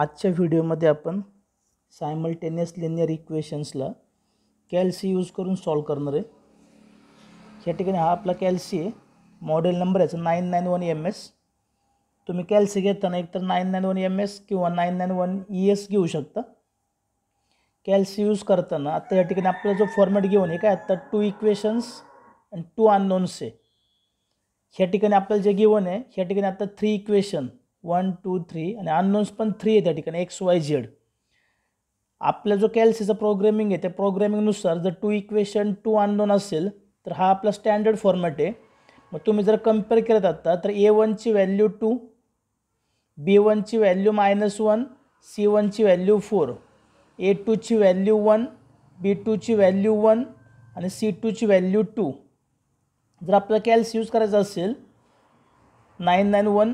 आजच्या व्हिडिओमध्ये आपण सायमल्टेनियस लिनियर इक्वेशन्सला कॅल्सी यूज करून सॉल्व करणार आहे या ठिकाणी हा आपला कॅल्सी आहे मॉडेल नंबर याचा nine nine one M S तुम्ही कॅल्सी घेताना एकतर nine nine one M S किंवा nine nine one E S घेऊ शकता कॅल्सी यूज करताना आत्ता या ठिकाणी आपला जो फॉर्मॅट घेऊन आहे काय आत्ता two equations and two unknowns आहे ह्या ठिकाणी आपल्याला जे गिवन आहे ह्या ठिकाणी आता three equation one two three आणि अननोन्स पण थ्री आहे त्या ठिकाणी एक्स वाय झेड आपला जो कॅल्सीचा प्रोग्रॅमिंग आहे त्या प्रोग्रॅमिंगनुसार जर टू इक्वेशन टू अननोन असेल तर हा आपला स्टँडर्ड फॉर्मॅट आहे मग तुम्ही जर कम्पेअर करत आत्ता तर ए वनची व्हॅल्यू टू बी वनची व्हॅल्यू मायनस वन सी वनची व्हॅल्यू फोर ए टूची व्हॅल्यू वन बी टूची व्हॅल्यू वन आणि सी टूची व्हॅल्यू टू जर आपल्याला कॅल्स यूज करायचा असेल नाईन नाईन वन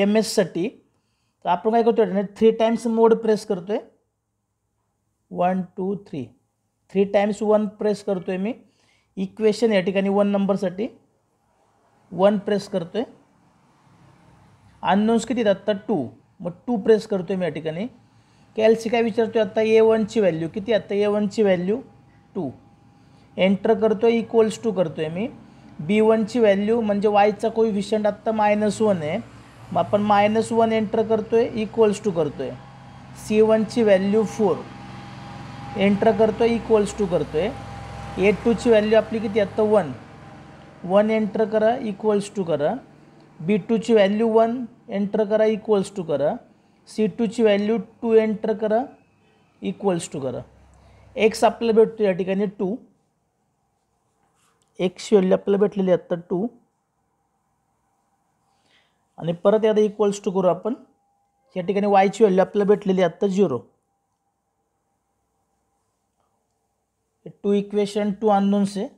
एम एससाठी तर आपण काय करतो आहे थ्री टाईम्स मोड प्रेस करतो आहे one two three three times one press करतो आहे मी इक्वेशन या ठिकाणी वन नंबरसाठी वन प्रेस करतो आहे अननोन्स किती आहेत आत्ता टू मग टू प्रेस करतो आहे मी या ठिकाणी कॅल्सी काय विचारतो आहे म्हणजे आत्ता ए वनची व्हॅल्यू किती आत्ता ए वनची व्हॅल्यू टू एंटर करतो आहे इक्वल्स टू करतो आहे मी बी वनची व्हॅल्यू म्हणजे वायचा कोई विशंट आत्ता मायनस वन आहे मग आपण मायनस वन एंटर करतो आहे इक्वल्स टू करतो आहे सी वनची व्हॅल्यू फोर एंटर करतो आहे इक्वल्स टू करतो आहे ए टूची व्हॅल्यू आपली किती आत्ता वन वन एंटर करा इक्वल्स टू करा बी टूची व्हॅल्यू वन एंटर करा इक्वल्स टू करा सी टूची व्हॅल्यू टू एंटर करा इक्वल्स टू करा एक्स आपल्याला भेटतो या ठिकाणी टू एक्सची व्हॅल्यू आपल्याला भेटलेली आत्ता टू आणि परत आता इक्वल्स टू करू आपण या ठिकाणी वायची व्हॅल्यू आपल्याला भेटलेली आत्ता zero two equation two unknowns आहे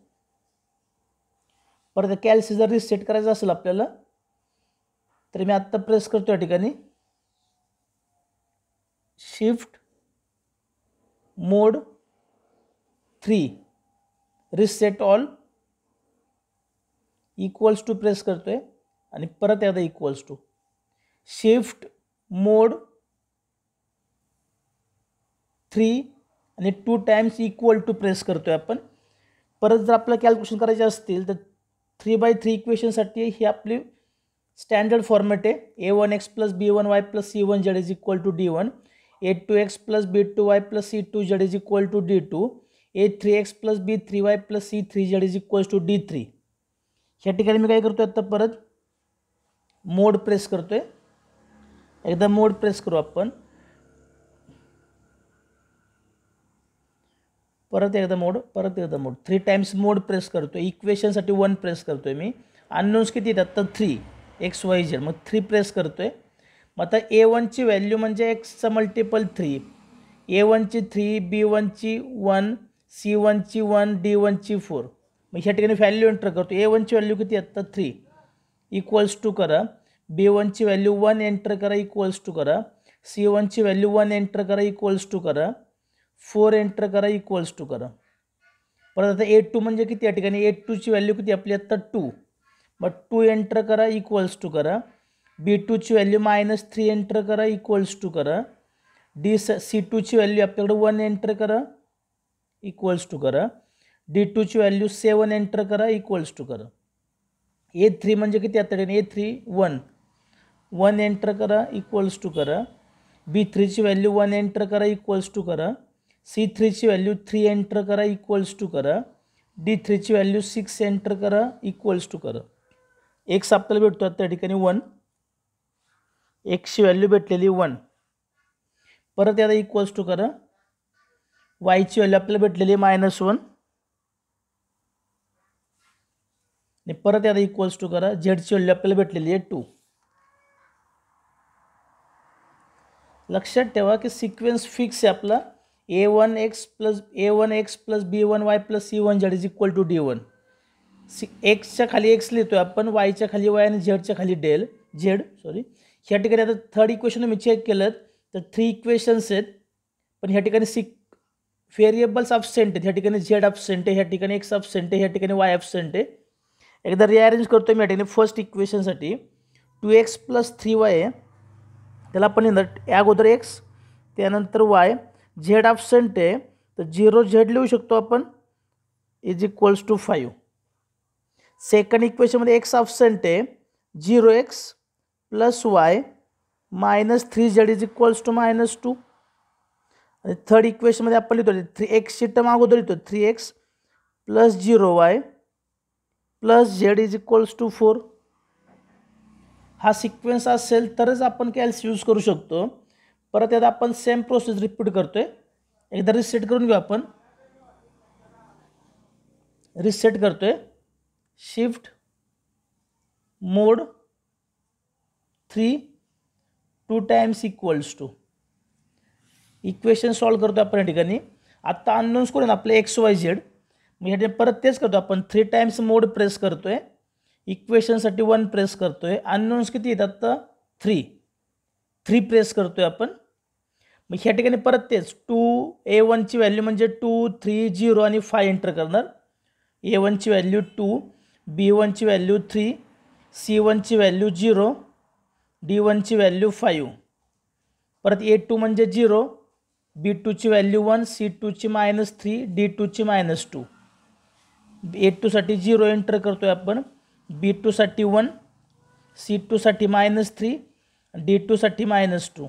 परत कॅल्सी जर रिसेट करायचं असेल आपल्याला तर मी आत्ता प्रेस करतो या ठिकाणी shift mode three reset all equals to press करतोय आणि परत एकदा equals to shift mode three आणि two times equal to press करतो आहे आपण परत जर आपल्याला कॅल्क्युलेशन करायचे असतील तर थ्री बाय थ्री इक्वेशनसाठी ही आपली स्टँडर्ड फॉर्मॅट आहे A one X plus B one Y plus C one Z is equal to D one A two X plus B two Y plus C two Z is equal to D two A three X plus B three Y plus C three Z is equal to D three ह्या ठिकाणी मी काय करतो आहे आता परत मोड press करतो आहे एकदा मोड प्रेस करू आपण परत एकदा मोड परत एकदा mode three times mode press करतो आहे इक्वेशनसाठी वन प्रेस करतो आहे मी अननोन्स किती येतात तर थ्री एक्स वाय झेड मग थ्री प्रेस करतो आहे मग आता ए वनची व्हॅल्यू म्हणजे एक्सचा मल्टिपल थ्री ए वनची थ्री बी वनची वन सी वनची वन डी वनची फोर मग ह्या ठिकाणी व्हॅल्यू एंटर करतो ए वनची व्हॅल्यू किती येतात थ्री इक्वल्स टू करा बी वनची व्हॅल्यू वन एंटर करा इक्वल्स टू करा सी वनची व्हॅल्यू वन एंटर करा इक्वल्स टू करा फोर एंटर करा इक्वल्स टू करा परत आता ए टू म्हणजे किती या ठिकाणी ए टूची व्हॅल्यू किती आपली आत्ता टू मग टू एंटर करा इक्वल्स टू करा बी टूची व्हॅल्यू मायनस थ्री एंटर करा इक्वल्स टू करा डी स सी टूची व्हॅल्यू आपल्याकडे वन एंटर करा इक्वल्स टू करा डी टूची व्हॅल्यू सेवन एंटर करा इक्वल्स टू करा ए थ्री म्हणजे किती ठिकाणी A three one one enter करा इक्वल्स टू करा बी थ्रीची व्हॅल्यू वन एंटर करा इक्वल्स टू करा सी थ्रीची व्हॅल्यू थ्री एंटर करा इक्वल्स टू करा डी थ्रीची व्हॅल्यू सिक्स एंटर करा इक्वल्स टू करा एक्स आपल्याला भेटतो त्या ठिकाणी वन एक्सची व्हॅल्यू भेटलेली वन परत याला इक्वल्स टू करा वायची व्हॅल्यू आपल्याला भेटलेली मायनस वन आणि परत आता इक्वल्स टू करा झेडची व्हॅल्यू आपल्याला भेटलेली आहे टू लक्षात ठेवा की सिक्वेन्स फिक्स आहे आपला A one X plus A one X plus B one Y plus C one Z is equal to D one C एक्सच्या खाली एक्स लिहितो आहे आपण वायच्या खाली वाय आणि झेडच्या खाली डेल झेड सॉरी ह्या ठिकाणी आता थर्ड इक्वेशन मी चेक केलं तर थ्री इक्वेशन्स आहेत पण ह्या ठिकाणी सिक व्हेरिएबल्स ऑफसेंट आहेत ह्या ठिकाणी झेड ऑफसेंट आहे ह्या ठिकाणी एक्स अबसेंट आहे ह्या ठिकाणी वाय ऑफसेंट आहे एकदा रिअरेंज करतो मी अटेने फर्स्ट इक्वेशनसाठी two X plus three Y आहे त्याला आपण येणार अगोदर एक्स त्यानंतर वाय झेड ऑप्शंट आहे तर झिरो झेड लिहू शकतो आपण is equals to five second इक्वेशनमध्ये एक्स ऑप्शंट आहे zero X plus Y minus three Z is equals to minus two आणि थर्ड इक्वेशनमध्ये आपण लिहितो थ्री एक्सची टर्म अगोदर लिहितो three X plus zero Y plus Z is equals to four हा सिक्वेन्स असेल तरच आपण कॅल्स यूज करू शकतो परत यात आपण सेम प्रोसेस रिपीट करतो आहे एकदा रिसेट करून घेऊ आपण रिसेट करतो आहे shift mode three two times equals to equation solve करतो आपण या ठिकाणी आत्ता अननोन्स करून आपले एक्स वाय झेड मी ठिकाणी परत तेच करतो आपण थ्री टाइम्स मोड प्रेस करतो आहे इक्वेशनसाठी वन प्रेस करतो आहे अननोन्स किती येतात तर थ्री थ्री प्रेस करतो आहे आपण मग ह्या ठिकाणी परत तेच टू ए वनची व्हॅल्यू म्हणजे टू थ्री झिरो आणि फाय एंटर करणार ए वनची व्हॅल्यू टू बी वनची व्हॅल्यू थ्री सी वनची व्हॅल्यू झिरो डी वनची व्हॅल्यू फायू परत ए टू म्हणजे झिरो बी टूची व्हॅल्यू वन सी टूची मायनस थ्री डी टूची मायनस टू ए टूसाठी झिरो एंटर करतो आहे आपण बी टूसाठी वन सी टूसाठी मायनस थ्री डी टूसाठी मायनस टू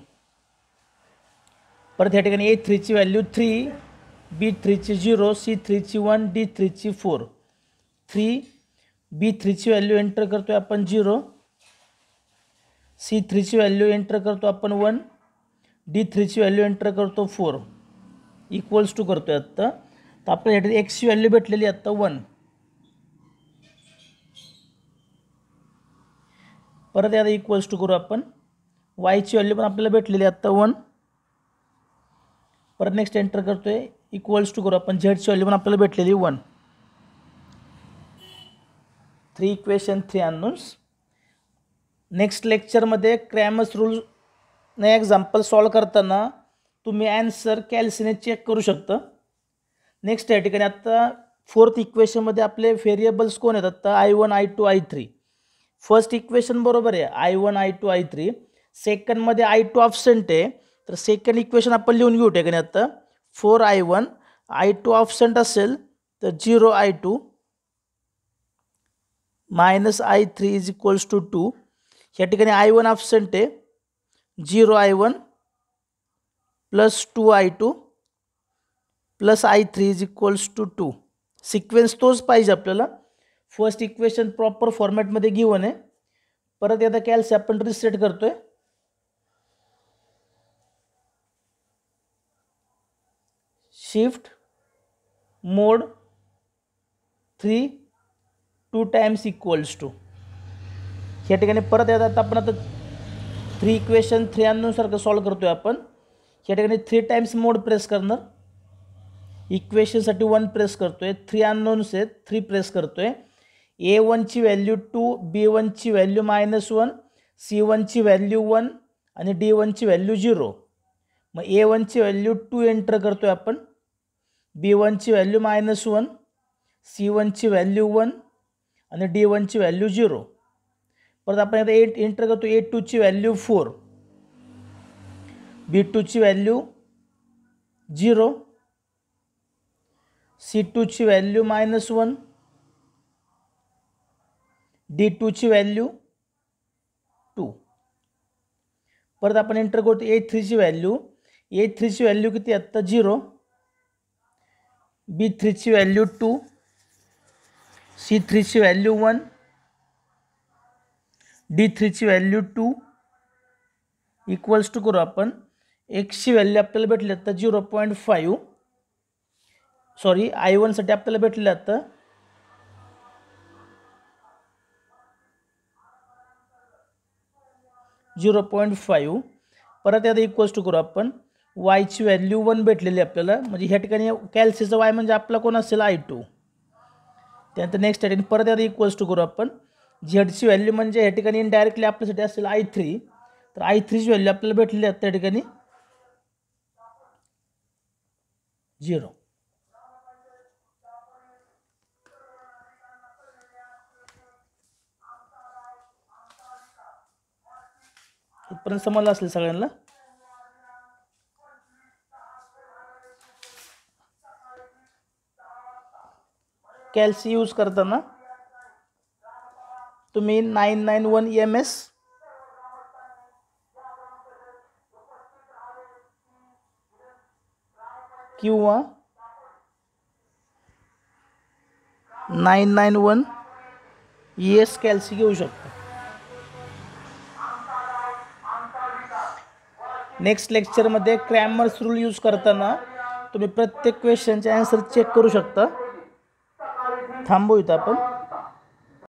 परत या ठिकाणी ए थ्रीची value three B थ्रीची zero C थ्रीची वन डी थ्रीची फोर थ्री बी थ्रीची व्हॅल्यू एंटर करतो आहे आपण झिरो सी थ्रीची व्हॅल्यू एंटर करतो आपण वन डी थ्रीची व्हॅल्यू एंटर करतो फोर इक्वल्स टू करतो आहे आत्ता तर आपल्याला एक्सची व्हॅल्यू भेटलेली आत्ता वन परत याला इक्वल्स टू करू आपण वायची व्हॅल्यू पण आपल्याला भेटलेली आत्ता वन परत नेक्स्ट एंटर करतो आहे इक्वल्स टू करू आपण झेडची व्हॅल्यू पण आपल्याला भेटलेली one three equation three unknowns next लेक्चरमध्ये क्रॅमस रूल ने एक्झाम्पल सॉल्व करताना तुम्ही ॲन्सर कॅल्सीने चेक करू शकता नेक्स्ट या ठिकाणी आत्ता फोर्थ इक्वेशनमध्ये आपले व्हेरिएबल्स कोण आहेत आत्ता I one I two I three first equation बरोबर आहे I one I two I three सेकंडमध्ये आय टू ऑप्सेंट आहे तर सेकंड इक्वेशन आपण लिहून घेऊ ठिकाणी आत्ता four I one I two absent असेल तर zero I two minus I three is equals to two ह्या ठिकाणी आय वन ऑप्सेंट आहे zero I one plus two I two plus I three is equals to to sequence तोच पाहिजे आपल्याला first equation proper फॉर्मॅटमध्ये घेऊन आहे परत एकदा कॅल्स आपण रिसेट करतोय shift mode three two times equals to ह्या ठिकाणी परत येतात आपण आता थ्री इक्वेशन थ्री अननोनसारखं सॉल्व करतो आहे आपण या ठिकाणी थ्री टाइम्स मोड प्रेस करणार इक्वेशनसाठी वन प्रेस करतो आहे थ्री अननोन्स आहेत थ्री प्रेस करतो आहे ए वनची व्हॅल्यू टू बी वनची व्हॅल्यू मायनस वन सी वनची व्हॅल्यू वन आणि डी वनची व्हॅल्यू झिरो मग ए वनची व्हॅल्यू टू एंटर करतो आहे आपण बी वनची व्हॅल्यू मायनस वन सी वनची व्हॅल्यू वन आणि डी वनची व्हॅल्यू झिरो परत आपण आता एट एंटर करतो ए टूची व्हॅल्यू फोर बी टूची व्हॅल्यू झिरो सी टूची व्हॅल्यू मायनस वन डी टूची व्हॅल्यू टू परत आपण एंटर करतो ए थ्रीची व्हॅल्यू ए थ्रीची व्हॅल्यू किती आत्ता झिरो बी थ्रीची व्हॅल्यू टू सी थ्रीची व्हॅल्यू वन डी थ्रीची व्हॅल्यू टू इक्वल्स टू करू आपण एक्सची व्हॅल्यू आपल्याला भेटली आत्ता zero point five sorry I वनसाठी आपल्याला भेटलेलं आता झिरो पॉईंट फाईव्ह परत आता इक्वल्स टू करू आपण वायची व्हॅल्यू वन भेटलेली आपल्याला म्हणजे ह्या ठिकाणी कॅल्सीचं वाय म्हणजे आपला कोण असेल आय टू त्यानंतर नेक्स्ट ठिकाणी परत यात इक्वल्स टू करू आपण झेडची व्हॅल्यू म्हणजे ह्या ठिकाणी इनडायरेक्टली आपल्यासाठी असेल आय थ्री तर आय थ्रीची व्हॅल्यू आपल्याला भेटलेली आहे त्या ठिकाणी झिरो इथपर्यंत समजलं असेल सगळ्यांना कॅल्सी यूज करताना तुम्ही nine nine one M S किंवा nine nine one E S calci घेऊ शकता नेक्स्ट लेक्चरमध्ये क्रॅमर्स रूल यूज करताना तुम्ही प्रत्येक क्वेश्चनचे ॲन्सर चेक करू शकता थांबू इथं आपण